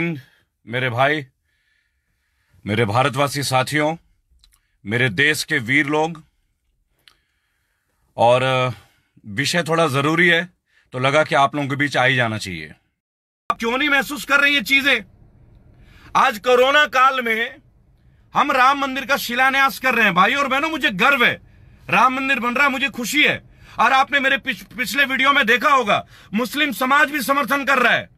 मेरे भाई मेरे भारतवासी साथियों मेरे देश के वीर लोग और विषय थोड़ा जरूरी है तो लगा कि आप लोगों के बीच आ ही जाना चाहिए आप क्यों नहीं महसूस कर रहे ये चीजें आज कोरोना काल में हम राम मंदिर का शिलान्यास कर रहे हैं भाई और बहनों मुझे गर्व है राम मंदिर बन रहा है मुझे खुशी है और आपने मेरे पिछ, पिछले वीडियो में देखा होगा मुस्लिम समाज भी समर्थन कर रहा है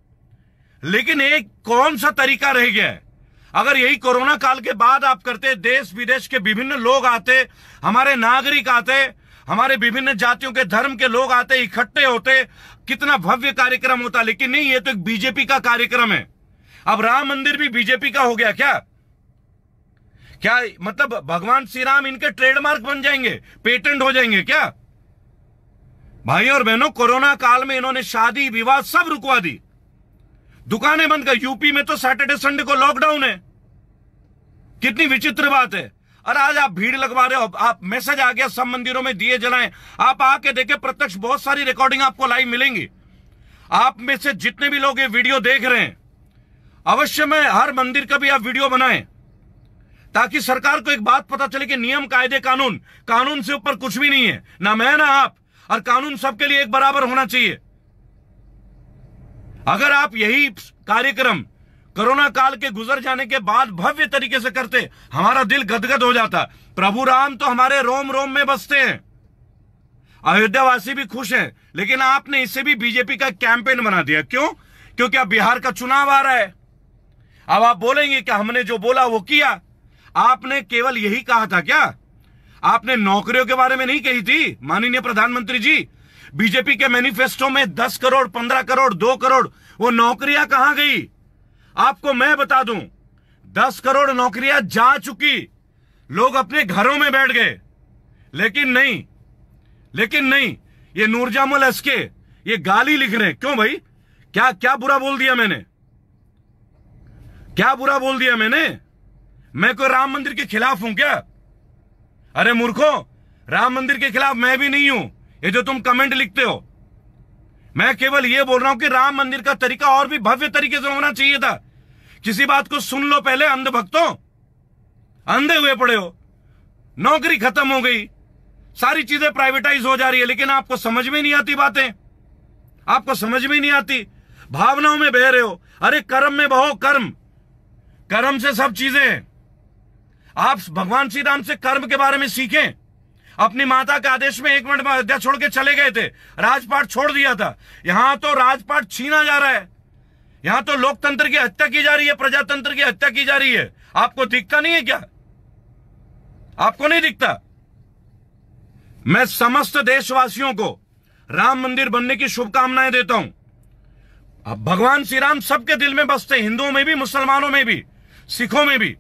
लेकिन एक कौन सा तरीका रह गया है अगर यही कोरोना काल के बाद आप करते देश विदेश के विभिन्न लोग आते हमारे नागरिक आते हमारे विभिन्न जातियों के धर्म के लोग आते इकट्ठे होते कितना भव्य कार्यक्रम होता लेकिन नहीं ये तो एक बीजेपी का कार्यक्रम है अब राम मंदिर भी बीजेपी का हो गया क्या क्या मतलब भगवान श्री राम इनके ट्रेडमार्क बन जाएंगे पेटेंट हो जाएंगे क्या भाई और बहनों कोरोना काल में इन्होंने शादी विवाह सब रुकवा दी दुकानें बंद कर यूपी में तो सैटरडे संडे को लॉकडाउन है कितनी विचित्र बात है और आज आप भीड़ लगवा रहे हो आप मैसेज आ गया सब मंदिरों में दिए जलाएं आप आके देखे प्रत्यक्ष बहुत सारी रिकॉर्डिंग आपको लाइव मिलेंगी आप में से जितने भी लोग ये वीडियो देख रहे हैं अवश्य में हर मंदिर का भी आप वीडियो बनाएं ताकि सरकार को एक बात पता चले कि नियम कायदे कानून कानून से ऊपर कुछ भी नहीं है ना मैं ना आप और कानून सबके लिए एक बराबर होना चाहिए अगर आप यही कार्यक्रम कोरोना काल के गुजर जाने के बाद भव्य तरीके से करते हमारा दिल गदगद हो जाता प्रभु राम तो हमारे रोम रोम में बसते हैं अयोध्या वासी भी खुश हैं लेकिन आपने इसे भी बीजेपी का कैंपेन बना दिया क्यों क्योंकि अब बिहार का चुनाव आ रहा है अब आप बोलेंगे कि हमने जो बोला वो किया आपने केवल यही कहा था क्या आपने नौकरियों के बारे में नहीं कही थी माननीय प्रधानमंत्री जी बीजेपी के मैनिफेस्टो में दस करोड़ पंद्रह करोड़ दो करोड़ वो नौकरियां कहां गई आपको मैं बता दूं दस करोड़ नौकरियां जा चुकी लोग अपने घरों में बैठ गए लेकिन नहीं लेकिन नहीं ये नूरजामल एसके ये गाली लिख रहे हैं क्यों भाई क्या क्या बुरा बोल दिया मैंने क्या बुरा बोल दिया मैंने मैं कोई राम मंदिर के खिलाफ हूं क्या अरे मूर्खों राम मंदिर के खिलाफ मैं भी नहीं हूं ये जो तुम कमेंट लिखते हो मैं केवल ये बोल रहा हूं कि राम मंदिर का तरीका और भी भव्य तरीके से होना चाहिए था किसी बात को सुन लो पहले अंधभक्तों अंधे हुए पड़े हो नौकरी खत्म हो गई सारी चीजें प्राइवेटाइज हो जा रही है लेकिन आपको समझ में नहीं आती बातें आपको समझ में नहीं आती भावनाओं में बह रहे हो अरे कर्म में बहो कर्म कर्म से सब चीजें आप भगवान श्री राम से कर्म के बारे में सीखें अपनी माता के आदेश में एक मिनट में अयोध्या छोड़ के चले गए थे राजपाट छोड़ दिया था यहां तो राजपाट छीना जा रहा है यहां तो लोकतंत्र की हत्या की जा रही है प्रजातंत्र की हत्या की जा रही है आपको दिखता नहीं है क्या आपको नहीं दिखता मैं समस्त देशवासियों को राम मंदिर बनने की शुभकामनाएं देता हूं अब भगवान श्री राम सबके दिल में बसते हिंदुओं में भी मुसलमानों में भी सिखों में भी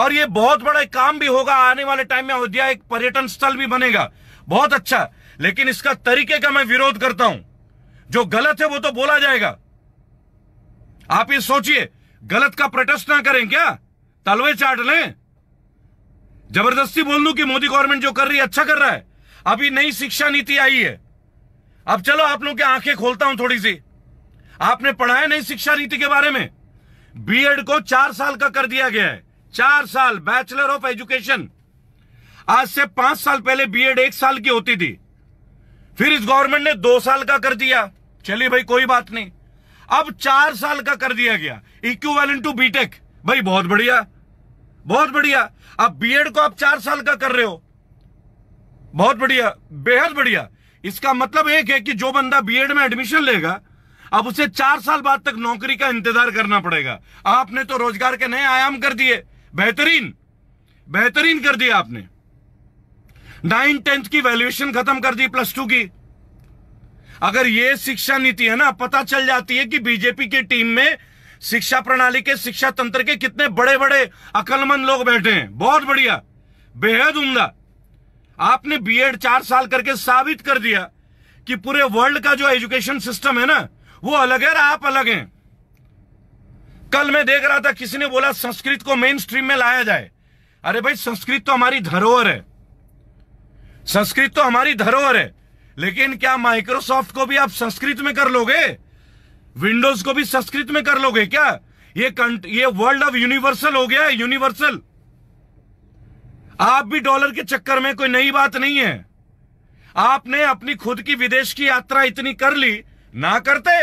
और ये बहुत बड़ा काम भी होगा आने वाले टाइम में अयोध्या एक पर्यटन स्थल भी बनेगा बहुत अच्छा लेकिन इसका तरीके का मैं विरोध करता हूं जो गलत है वो तो बोला जाएगा आप ये सोचिए गलत का प्रोटेस्ट ना करें क्या तलवे चाट लें जबरदस्ती बोल दू कि मोदी गवर्नमेंट जो कर रही है अच्छा कर रहा है अभी नई शिक्षा नीति आई है अब चलो आप लोग की आंखें खोलता हूं थोड़ी सी आपने पढ़ाया नई शिक्षा नीति के बारे में बीएड को चार साल का कर दिया गया है चार साल बैचलर ऑफ एजुकेशन आज से पांच साल पहले बीएड एक साल की होती थी फिर इस गवर्नमेंट ने दो साल का कर दिया चलिए भाई कोई बात नहीं अब चार साल का कर दिया गया इक्वल टू बीटेक भाई बहुत बढ़िया बहुत बढ़िया अब बीएड को आप चार साल का कर रहे हो बहुत बढ़िया बेहद बढ़िया इसका मतलब एक है कि जो बंदा बीएड में एडमिशन लेगा अब उसे चार साल बाद तक नौकरी का इंतजार करना पड़ेगा आपने तो रोजगार के नए आयाम कर दिए बेहतरीन बेहतरीन कर दिया आपने नाइन टेंथ की वैल्यूएशन खत्म कर दी प्लस टू की अगर ये शिक्षा नीति है ना पता चल जाती है कि बीजेपी की टीम में शिक्षा प्रणाली के शिक्षा तंत्र के कितने बड़े बड़े अकलमंद लोग बैठे हैं बहुत बढ़िया बेहद उमदा आपने बीएड चार साल करके साबित कर दिया कि पूरे वर्ल्ड का जो एजुकेशन सिस्टम है ना वो अलग है और आप अलग हैं कल मैं देख रहा था किसी ने बोला संस्कृत को मेन स्ट्रीम में लाया जाए अरे भाई संस्कृत तो हमारी धरोहर है संस्कृत तो हमारी धरोहर है लेकिन क्या माइक्रोसॉफ्ट को भी आप संस्कृत में कर लोगे विंडोज को भी संस्कृत में कर लोगे क्या ये ये वर्ल्ड ऑफ यूनिवर्सल हो गया है यूनिवर्सल आप भी डॉलर के चक्कर में कोई नई बात नहीं है आपने अपनी खुद की विदेश की यात्रा इतनी कर ली ना करते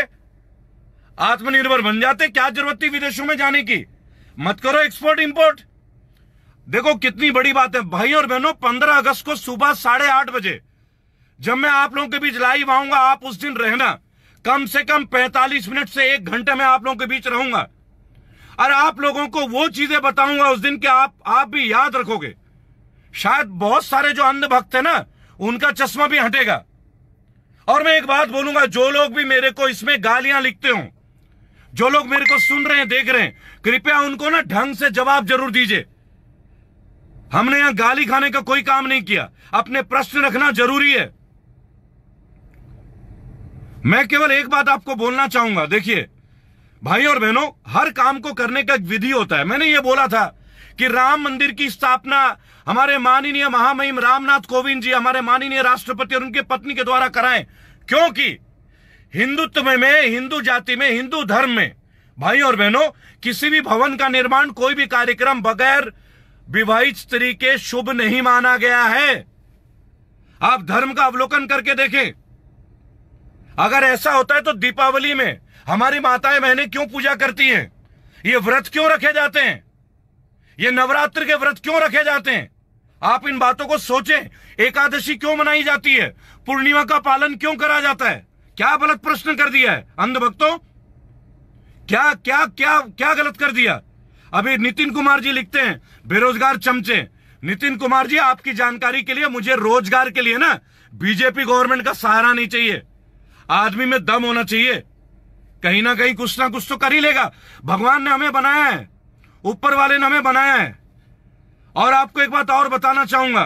आत्मनिर्भर बन जाते क्या जरूरत थी विदेशों में जाने की मत करो एक्सपोर्ट इंपोर्ट देखो कितनी बड़ी बात है भाई और बहनों पंद्रह अगस्त को सुबह साढ़े आठ बजे जब मैं आप लोगों के बीच लाइव आऊंगा आप उस दिन रहना कम से कम पैंतालीस मिनट से एक घंटे में आप लोगों के बीच रहूंगा और आप लोगों को वो चीजें बताऊंगा उस दिन के आप आप भी याद रखोगे शायद बहुत सारे जो अंध भक्त है ना उनका चश्मा भी हटेगा और मैं एक बात बोलूंगा जो लोग भी मेरे को इसमें गालियां लिखते हो जो लोग मेरे को सुन रहे हैं देख रहे हैं कृपया उनको ना ढंग से जवाब जरूर दीजिए हमने यहां गाली खाने का कोई काम नहीं किया अपने प्रश्न रखना जरूरी है मैं केवल एक बात आपको बोलना चाहूंगा देखिए भाई और बहनों हर काम को करने का एक विधि होता है मैंने यह बोला था कि राम मंदिर की स्थापना हमारे माननीय महामहिम रामनाथ कोविंद जी हमारे माननीय राष्ट्रपति और उनके पत्नी के द्वारा कराएं क्योंकि हिंदुत्व में हिंदू जाति में हिंदू धर्म में भाई और बहनों किसी भी भवन का निर्माण कोई भी कार्यक्रम बगैर विवाहित स्त्री के शुभ नहीं माना गया है आप धर्म का अवलोकन करके देखें अगर ऐसा होता है तो दीपावली में हमारी माताएं बहने क्यों पूजा करती हैं ये व्रत क्यों रखे जाते हैं ये नवरात्र के व्रत क्यों रखे जाते हैं आप इन बातों को सोचें एकादशी क्यों मनाई जाती है पूर्णिमा का पालन क्यों करा जाता है क्या गलत प्रश्न कर दिया है अंधभक्तों क्या क्या क्या क्या गलत कर दिया अभी नितिन कुमार जी लिखते हैं बेरोजगार चमचे नितिन कुमार जी आपकी जानकारी के लिए मुझे रोजगार के लिए ना बीजेपी गवर्नमेंट का सहारा नहीं चाहिए आदमी में दम होना चाहिए कहीं ना कहीं कुछ ना कुछ तो कर ही लेगा भगवान ने हमें बनाया है ऊपर वाले ने हमें बनाया है और आपको एक बात और बताना चाहूंगा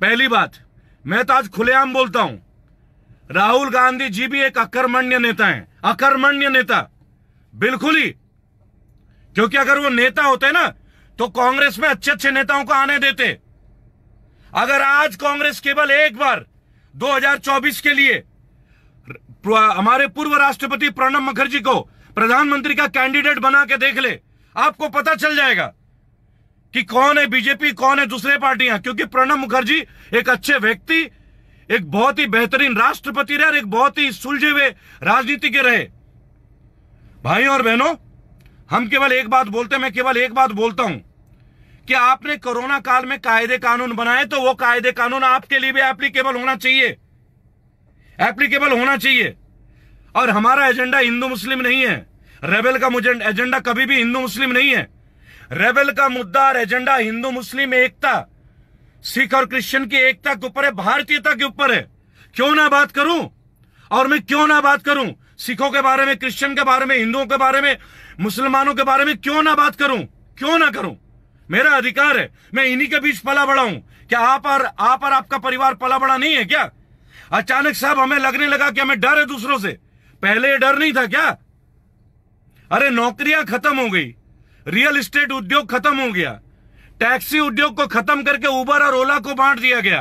पहली बात मैं तो आज खुलेआम बोलता हूं राहुल गांधी जी भी एक अकर्मण्य नेता है अकर्मण्य नेता बिल्कुल ही क्योंकि अगर वो नेता होते ना तो कांग्रेस में अच्छे अच्छे नेताओं को आने देते अगर आज कांग्रेस केवल एक बार 2024 के लिए हमारे पूर्व राष्ट्रपति प्रणब मुखर्जी को प्रधानमंत्री का कैंडिडेट बना के देख ले आपको पता चल जाएगा कि कौन है बीजेपी कौन है दूसरे पार्टियां क्योंकि प्रणब मुखर्जी एक अच्छे व्यक्ति एक बहुत ही बेहतरीन राष्ट्रपति रहे और एक बहुत ही सुलझे हुए राजनीति के रहे भाई और बहनों हम केवल एक बात बोलते मैं केवल एक बात बोलता हूं कि आपने कोरोना काल में कायदे कानून बनाए तो वो कायदे कानून आपके लिए भी एप्लीकेबल होना चाहिए एप्लीकेबल होना चाहिए और हमारा एजेंडा हिंदू मुस्लिम नहीं है रेबेल का एजेंडा कभी भी हिंदू मुस्लिम नहीं है रेबेल का मुद्दा और एजेंडा हिंदू मुस्लिम एकता सिख और क्रिश्चियन की एकता के ऊपर है भारतीयता के ऊपर है क्यों ना बात करूं और मैं क्यों ना बात करूं सिखों के बारे में क्रिश्चियन के बारे में हिंदुओं के बारे में मुसलमानों के बारे में क्यों ना बात करूं क्यों ना करूं मेरा अधिकार है मैं इन्हीं के बीच पला बड़ा हूं क्या आप और आप और आपका परिवार पला बड़ा नहीं है क्या अचानक साहब हमें लगने लगा कि हमें डर है दूसरों से पहले डर नहीं था क्या अरे नौकरियां खत्म हो गई रियल एस्टेट उद्योग खत्म हो गया टैक्सी उद्योग को खत्म करके उबर और ओला को बांट दिया गया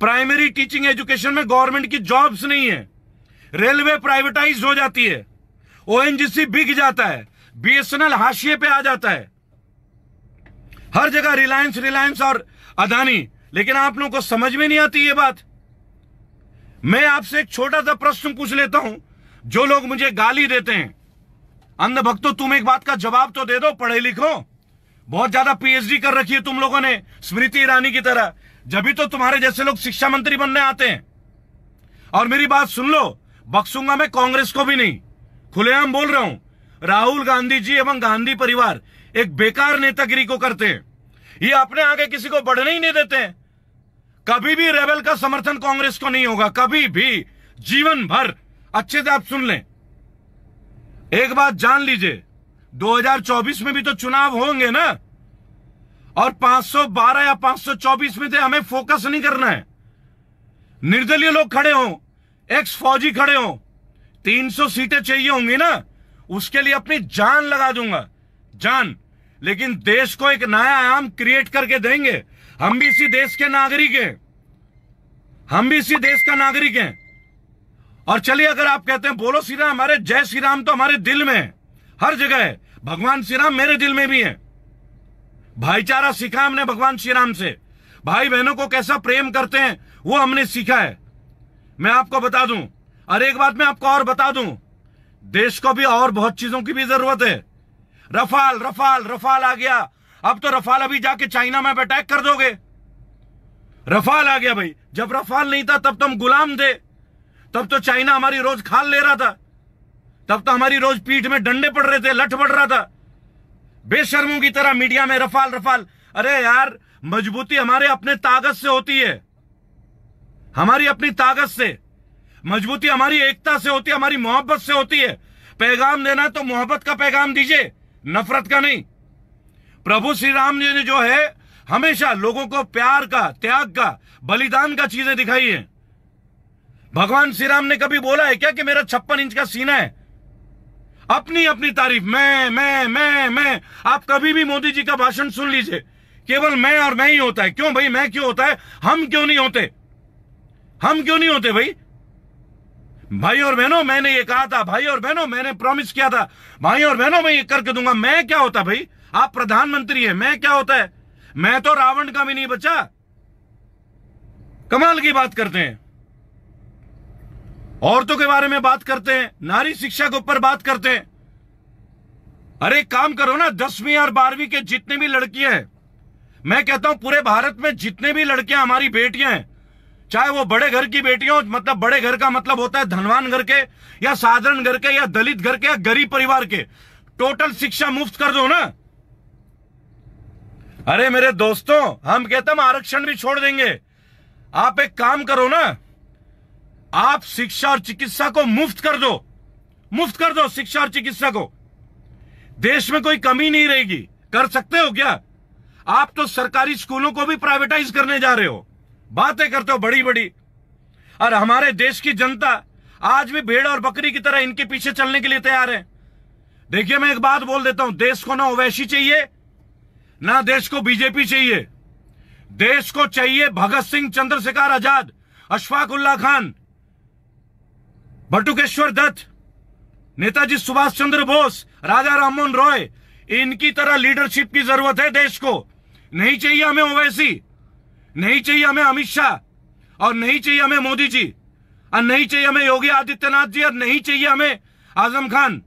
प्राइमरी टीचिंग एजुकेशन में गवर्नमेंट की जॉब्स नहीं है रेलवे प्राइवेटाइज हो जाती है ओएनजीसी बिक जाता है बीएसएनएल हाशिए पे आ जाता है हर जगह रिलायंस रिलायंस और अदानी लेकिन आप लोगों को समझ में नहीं आती ये बात मैं आपसे एक छोटा सा प्रश्न पूछ लेता हूं जो लोग मुझे गाली देते हैं अंधभक्तो तुम एक बात का जवाब तो दे दो पढ़े लिखो बहुत ज्यादा पीएचडी कर रखी है तुम लोगों ने स्मृति ईरानी की तरह जब भी तो तुम्हारे जैसे लोग शिक्षा मंत्री बनने आते हैं और मेरी बात सुन लो बक्सूंगा मैं कांग्रेस को भी नहीं खुलेआम बोल रहा हूं राहुल गांधी जी एवं गांधी परिवार एक बेकार नेतागिरी को करते हैं ये अपने आगे किसी को बढ़ने ही नहीं देते हैं कभी भी रेबल का समर्थन कांग्रेस को नहीं होगा कभी भी जीवन भर अच्छे से आप सुन लें एक बात जान लीजिए 2024 में भी तो चुनाव होंगे ना और 512 या 524 में थे तो हमें फोकस नहीं करना है निर्दलीय लोग खड़े हों एक्स फौजी खड़े हों 300 सीटें चाहिए होंगी ना उसके लिए अपनी जान लगा दूंगा जान लेकिन देश को एक नया आयाम क्रिएट करके देंगे हम भी इसी देश के नागरिक हैं हम भी इसी देश का नागरिक हैं और चलिए अगर आप कहते हैं बोलो श्री राम हमारे जय श्री राम तो हमारे दिल में है हर जगह है भगवान श्री राम मेरे दिल में भी है भाईचारा सीखा हमने भगवान श्री राम से भाई बहनों को कैसा प्रेम करते हैं वो हमने सीखा है मैं आपको बता दूं और एक बात मैं आपको और बता दूं देश को भी और बहुत चीजों की भी जरूरत है रफाल रफाल रफाल आ गया अब तो रफाल अभी जाके चाइना में अटैक कर दोगे रफाल आ गया भाई जब रफाल नहीं था तब तो हम गुलाम थे तब तो चाइना हमारी रोज खाल ले रहा था तब तो हमारी रोज पीठ में डंडे पड़ रहे थे लठ पड़ रहा था बेशर्मों की तरह मीडिया में रफाल रफाल अरे यार मजबूती हमारे अपने ताकत से होती है हमारी अपनी ताकत से मजबूती हमारी एकता से होती है हमारी मोहब्बत से होती है पैगाम देना है तो मोहब्बत का पैगाम दीजिए नफरत का नहीं प्रभु श्री राम जी ने जो है हमेशा लोगों को प्यार का त्याग का बलिदान का चीजें दिखाई है भगवान श्री राम ने कभी बोला है क्या कि मेरा छप्पन इंच का सीना है अपनी अपनी तारीफ मैं मैं मैं मैं आप कभी भी मोदी जी का भाषण सुन लीजिए केवल मैं और मैं ही होता है क्यों भाई मैं क्यों होता है हम क्यों नहीं होते हम क्यों नहीं होते भाई भाई और बहनों मैंने ये कहा था भाई और बहनों मैंने प्रॉमिस किया था भाई और बहनों मैं ये करके दूंगा मैं क्या होता भाई आप प्रधानमंत्री है मैं क्या होता है मैं तो रावण का भी नहीं बचा कमाल की बात करते हैं औरतों के बारे में बात करते हैं नारी शिक्षा के ऊपर बात करते हैं अरे काम करो ना दसवीं और बारहवीं के जितने भी लड़कियां हैं मैं कहता हूं पूरे भारत में जितने भी लड़कियां हमारी बेटियां हैं चाहे वो बड़े घर की बेटियों मतलब बड़े घर का मतलब होता है धनवान घर के या साधारण घर के या दलित घर के या गरीब परिवार के टोटल शिक्षा मुफ्त कर दो ना अरे मेरे दोस्तों हम कहते हम आरक्षण भी छोड़ देंगे आप एक काम करो ना आप शिक्षा और चिकित्सा को मुफ्त कर दो मुफ्त कर दो शिक्षा और चिकित्सा को देश में कोई कमी नहीं रहेगी कर सकते हो क्या आप तो सरकारी स्कूलों को भी प्राइवेटाइज करने जा रहे हो बातें करते हो बड़ी बड़ी और हमारे देश की जनता आज भी भेड़ और बकरी की तरह इनके पीछे चलने के लिए तैयार है देखिए मैं एक बात बोल देता हूं देश को ना ओवैसी चाहिए ना देश को बीजेपी चाहिए देश को चाहिए भगत सिंह चंद्रशेखर आजाद अशफाक उल्ला खान बटुकेश्वर दत्त नेताजी सुभाष चंद्र बोस राजा राममोहन रॉय इनकी तरह लीडरशिप की जरूरत है देश को नहीं चाहिए हमें ओवैसी नहीं चाहिए हमें अमित शाह और नहीं चाहिए हमें मोदी जी और नहीं चाहिए हमें योगी आदित्यनाथ जी और नहीं चाहिए हमें आजम खान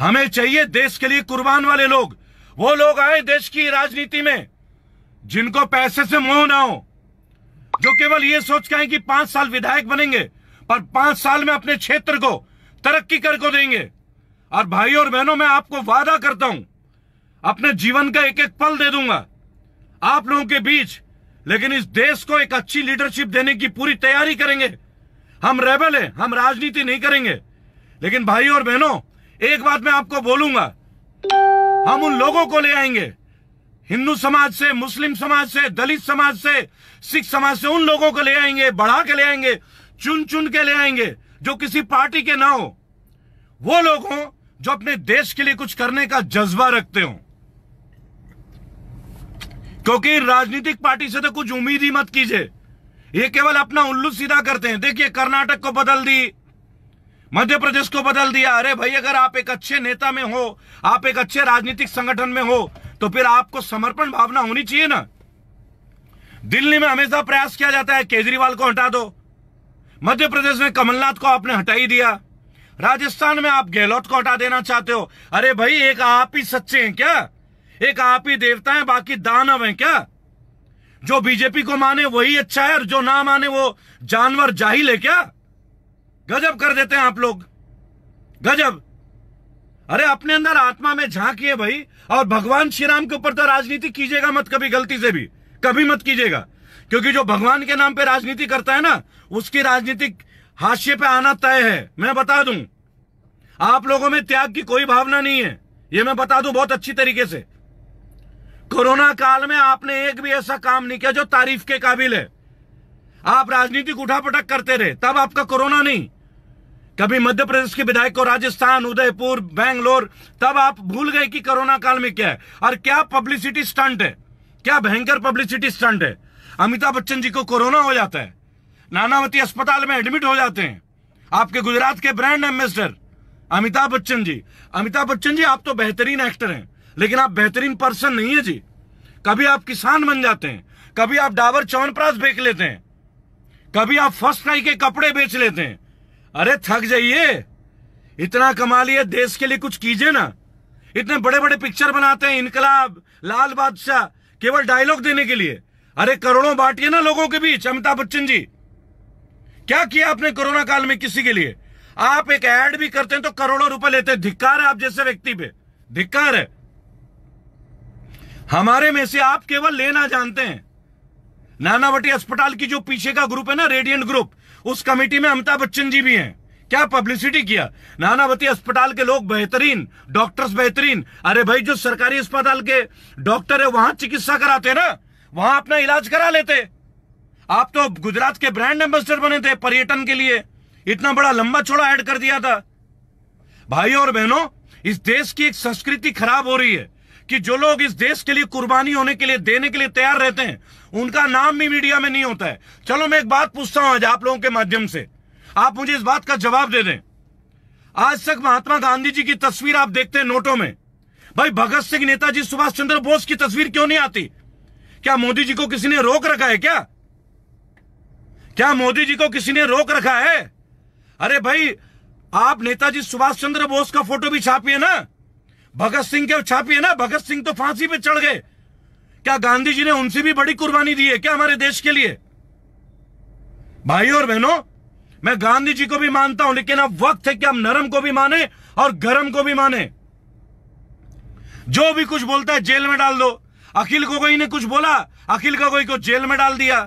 हमें चाहिए देश के लिए कुर्बान वाले लोग वो लोग आए देश की राजनीति में जिनको पैसे से मोह ना हो जो केवल ये सोच के आए कि पांच साल विधायक बनेंगे पर पांच साल में अपने क्षेत्र को तरक्की को देंगे और भाई और बहनों मैं आपको वादा करता हूं अपने जीवन का एक एक पल दे दूंगा आप लोगों के बीच लेकिन इस देश को एक अच्छी लीडरशिप देने की पूरी तैयारी करेंगे हम रेबल हैं हम राजनीति नहीं करेंगे लेकिन भाई और बहनों एक बात मैं आपको बोलूंगा हम उन लोगों को ले आएंगे हिंदू समाज से मुस्लिम समाज से दलित समाज से सिख समाज से उन लोगों को ले आएंगे बढ़ा के ले आएंगे चुन चुन के ले आएंगे जो किसी पार्टी के ना हो वो लोग हों जो अपने देश के लिए कुछ करने का जज्बा रखते हो क्योंकि राजनीतिक पार्टी से तो कुछ उम्मीद ही मत कीजिए ये केवल अपना उल्लू सीधा करते हैं देखिए कर्नाटक को बदल दी मध्य प्रदेश को बदल दिया अरे भाई अगर आप एक अच्छे नेता में हो आप एक अच्छे राजनीतिक संगठन में हो तो फिर आपको समर्पण भावना होनी चाहिए ना दिल्ली में हमेशा प्रयास किया जाता है केजरीवाल को हटा दो मध्य प्रदेश में कमलनाथ को आपने हटा ही दिया राजस्थान में आप गहलोत को हटा देना चाहते हो अरे भाई एक आप ही सच्चे हैं क्या एक आप ही देवता हैं बाकी दानव हैं क्या जो बीजेपी को माने वही अच्छा है और जो ना माने वो जानवर जाहिल है क्या गजब कर देते हैं आप लोग गजब अरे अपने अंदर आत्मा में झांकिए भाई और भगवान श्री राम के ऊपर तो राजनीति कीजिएगा मत कभी गलती से भी कभी मत कीजिएगा क्योंकि जो भगवान के नाम पे राजनीति करता है ना उसकी राजनीतिक हाशिए पे आना तय है मैं बता दूं आप लोगों में त्याग की कोई भावना नहीं है यह मैं बता दूं बहुत अच्छी तरीके से कोरोना काल में आपने एक भी ऐसा काम नहीं किया जो तारीफ के काबिल है आप राजनीतिक उठापटक करते रहे तब आपका कोरोना नहीं कभी मध्य प्रदेश के विधायक को राजस्थान उदयपुर बैंगलोर तब आप भूल गए कि कोरोना काल में क्या है और क्या पब्लिसिटी स्टंट है क्या भयंकर पब्लिसिटी स्टंट है अमिताभ बच्चन जी को कोरोना हो जाता है नानावती अस्पताल में एडमिट हो जाते हैं आपके गुजरात के ब्रांड एम्बेसडर अमिताभ बच्चन जी अमिताभ बच्चन जी आप तो बेहतरीन एक्टर हैं लेकिन आप बेहतरीन पर्सन नहीं है जी कभी आप किसान बन जाते हैं कभी आप डाबर चौनप्रास बेच लेते हैं कभी आप फर्स्ट नाई के कपड़े बेच लेते हैं अरे थक जाइए इतना कमा लिए देश के लिए कुछ कीजिए ना इतने बड़े बड़े पिक्चर बनाते हैं इनकलाब लाल बादशाह केवल डायलॉग देने के लिए अरे करोड़ों बांटिए ना लोगों के बीच अमिताभ बच्चन जी क्या किया आपने कोरोना काल में किसी के लिए आप एक ऐड भी करते हैं तो करोड़ों रुपए लेते हैं धिक्कार है आप जैसे व्यक्ति पे धिक्कार है हमारे में से आप केवल लेना जानते हैं नानावटी अस्पताल की जो पीछे का ग्रुप है ना रेडियंट ग्रुप उस कमेटी में अमिताभ बच्चन जी भी हैं क्या पब्लिसिटी किया नानावती अस्पताल के लोग बेहतरीन डॉक्टर्स बेहतरीन अरे भाई जो सरकारी अस्पताल के डॉक्टर है वहां चिकित्सा कराते हैं ना वहां अपना इलाज करा लेते आप तो गुजरात के ब्रांड एम्बेसडर बने थे पर्यटन के लिए इतना बड़ा लंबा छोड़ा ऐड कर दिया था भाई और बहनों इस देश की एक संस्कृति खराब हो रही है कि जो लोग इस देश के लिए कुर्बानी होने के लिए देने के लिए तैयार रहते हैं उनका नाम भी मीडिया में नहीं होता है चलो मैं एक बात पूछता हूं आज आप लोगों के माध्यम से आप मुझे इस बात का जवाब दे दें आज तक महात्मा गांधी जी की तस्वीर आप देखते हैं नोटों में भाई भगत सिंह नेताजी सुभाष चंद्र बोस की तस्वीर क्यों नहीं आती क्या मोदी जी को किसी ने रोक रखा है क्या क्या मोदी जी को किसी ने रोक रखा है अरे भाई आप नेताजी सुभाष चंद्र बोस का फोटो भी छापिए ना भगत सिंह के छापिए ना भगत सिंह तो फांसी पे चढ़ गए क्या गांधी जी ने उनसे भी बड़ी कुर्बानी दी है क्या हमारे देश के लिए भाई और बहनों मैं गांधी जी को भी मानता हूं लेकिन अब वक्त है कि हम नरम को भी माने और गरम को भी माने जो भी कुछ बोलता है जेल में डाल दो अखिल गोगोई ने कुछ बोला अखिल गोगोई को जेल में डाल दिया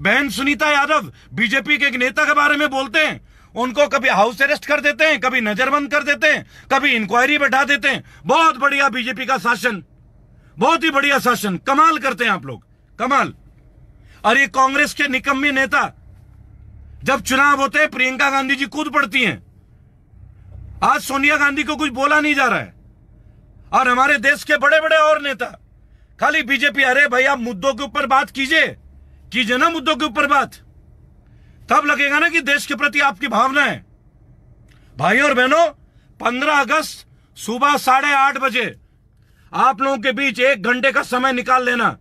बहन सुनीता यादव बीजेपी के एक नेता के बारे में बोलते हैं उनको कभी हाउस अरेस्ट कर देते हैं कभी नजरबंद कर देते हैं कभी इंक्वायरी बैठा देते हैं बहुत बढ़िया बीजेपी का शासन बहुत ही बढ़िया शासन कमाल करते हैं आप लोग कमाल और ये कांग्रेस के निकम्मी नेता जब चुनाव होते हैं प्रियंका गांधी जी कूद पड़ती हैं आज सोनिया गांधी को कुछ बोला नहीं जा रहा है और हमारे देश के बड़े बड़े और नेता खाली बीजेपी अरे भाई आप मुद्दों के ऊपर बात कीजिए कीजिए ना मुद्दों के ऊपर बात तब लगेगा ना कि देश के प्रति आपकी भावना है भाई और बहनों पंद्रह अगस्त सुबह साढ़े आठ बजे आप लोगों के बीच एक घंटे का समय निकाल लेना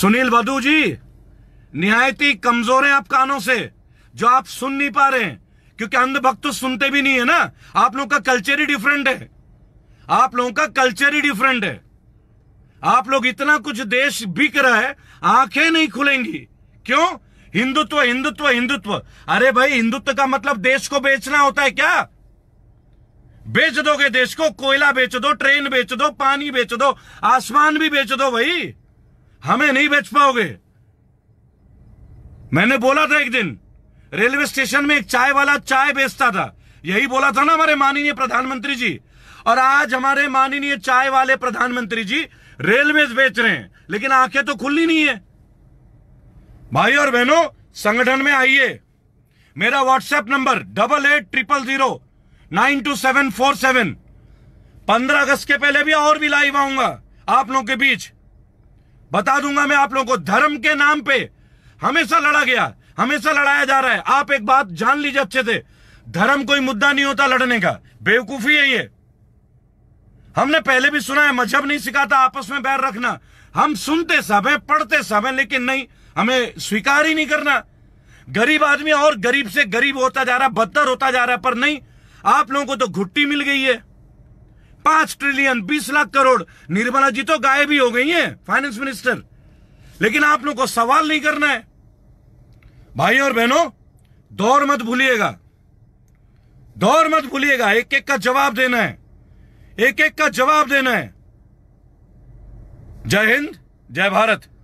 सुनील बधू जी निहायती कमजोर है आप कानों से जो आप सुन नहीं पा रहे हैं क्योंकि अंधभक्त तो सुनते भी नहीं है ना आप लोगों का कल्चर ही डिफरेंट है आप लोगों का कल्चर ही डिफरेंट है आप लोग इतना कुछ देश बिक रहा है आंखें नहीं खुलेंगी क्यों हिंदुत्व हिंदुत्व हिंदुत्व अरे भाई हिंदुत्व का मतलब देश को बेचना होता है क्या बेच दोगे देश को कोयला बेच दो ट्रेन बेच दो पानी बेच दो आसमान भी बेच दो भाई हमें नहीं बेच पाओगे मैंने बोला था एक दिन रेलवे स्टेशन में एक चाय वाला चाय बेचता था यही बोला था ना हमारे माननीय प्रधानमंत्री जी और आज हमारे माननीय चाय वाले प्रधानमंत्री जी रेलवे बेच रहे हैं लेकिन आंखें तो खुली नहीं है भाई और बहनों संगठन में आइए मेरा WhatsApp number double eight triple zero nine two seven four seven पंद्रह अगस्त के पहले भी और भी लाइव आऊंगा आप लोगों के बीच बता दूंगा मैं आप लोगों को धर्म के नाम पे हमेशा लड़ा गया हमेशा लड़ाया जा रहा है आप एक बात जान लीजिए अच्छे से धर्म कोई मुद्दा नहीं होता लड़ने का बेवकूफी है ये हमने पहले भी सुना है मजहब नहीं सिखाता आपस में बैर रखना हम सुनते सब हैं पढ़ते सब हैं लेकिन नहीं हमें स्वीकार ही नहीं करना गरीब आदमी और गरीब से गरीब होता जा रहा बदतर होता जा रहा पर नहीं आप लोगों को तो घुट्टी मिल गई है पांच ट्रिलियन बीस लाख करोड़ निर्मला जी तो गायब भी हो गई है फाइनेंस मिनिस्टर लेकिन आप लोग को सवाल नहीं करना है भाई और बहनों दौर मत भूलिएगा दौर मत भूलिएगा एक एक का जवाब देना है एक एक का जवाब देना है जय हिंद जय भारत